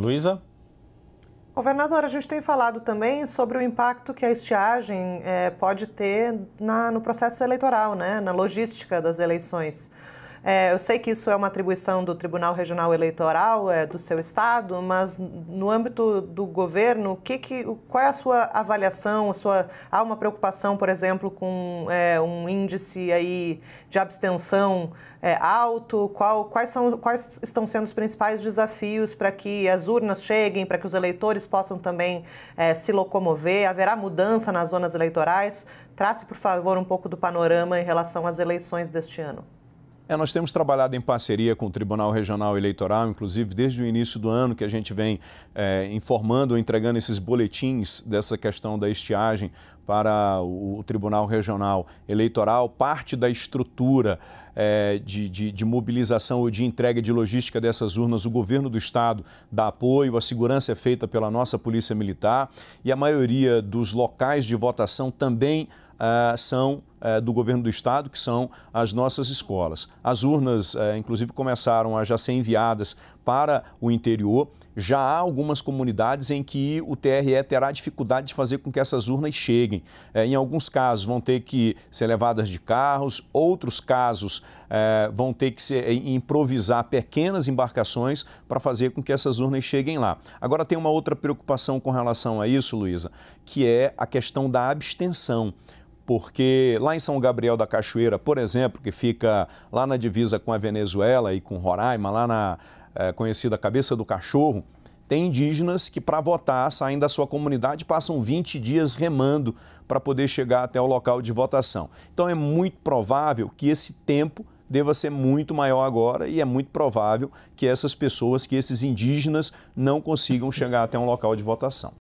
Luísa? Governador, a gente tem falado também sobre o impacto que a estiagem é, pode ter na, no processo eleitoral, né? na logística das eleições. É, eu sei que isso é uma atribuição do Tribunal Regional Eleitoral é, do seu estado, mas no âmbito do governo, que, que, qual é a sua avaliação? A sua, há uma preocupação, por exemplo, com é, um índice aí de abstenção é, alto? Qual, quais, são, quais estão sendo os principais desafios para que as urnas cheguem, para que os eleitores possam também é, se locomover? Haverá mudança nas zonas eleitorais? Trace, por favor, um pouco do panorama em relação às eleições deste ano. É, nós temos trabalhado em parceria com o Tribunal Regional Eleitoral, inclusive desde o início do ano que a gente vem é, informando, entregando esses boletins dessa questão da estiagem para o Tribunal Regional Eleitoral, parte da estrutura. É, de, de, de, mobilização ou de entrega de logística dessas urnas, o governo do estado dá apoio, a segurança é feita pela nossa Polícia Militar e a maioria dos locais de votação também é, são eh, do governo do estado, que são as nossas escolas. As urnas, eh, inclusive, começaram a já ser enviadas para o interior. Já há algumas comunidades em que o TRE terá dificuldade de fazer com que essas urnas cheguem. Eh, em alguns casos vão ter que ser levadas de carros, outros casos vão ter que improvisar pequenas embarcações para fazer com que essas urnas cheguem lá. Agora tem uma outra preocupação com relação a isso, Luísa, que é a questão da abstenção porque lá em São Gabriel da Cachoeira, por exemplo, que fica lá na divisa com a Venezuela e com Roraima, lá na é, conhecida Cabeça do Cachorro, tem indígenas que, para votar, saem da sua comunidade, passam 20 dias remando para poder chegar até o local de votação. Então, é muito provável que esse tempo deva ser muito maior agora e é muito provável que essas pessoas, que esses indígenas, não consigam chegar até um local de votação.